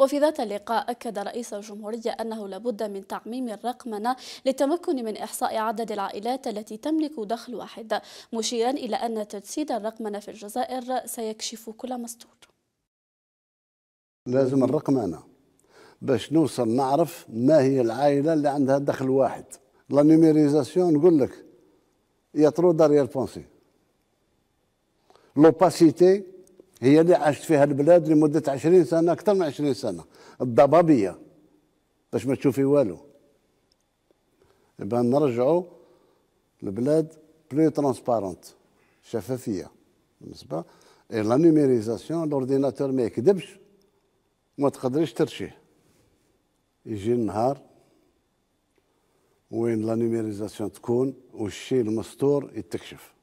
وفي ذات اللقاء أكد رئيس الجمهورية أنه لابد من تعميم الرقمنة للتمكن من إحصاء عدد العائلات التي تملك دخل واحد مشيرا إلى أن تجسيد الرقمنة في الجزائر سيكشف كل مستور لازم الرقمنة باش نوصل نعرف ما هي العائلة اللي عندها دخل واحد لا نيميريزاسيون نقول لك يا ترو داريال بونسي لوباسيتي هي اللي عاشت فيها البلاد لمده عشرين سنه اكثر من عشرين سنه الضبابيه باش ما تشوفي والو يبقى نرجعوا البلاد بلو ترونسبارونت شفافيه بالنسبه اي لا نيميريزاسيون لورديناتور ما يكذبش وما تقدريش ترشيه يجي النهار وين لا نيميريزاسيون تكون والشيء المستور يتكشف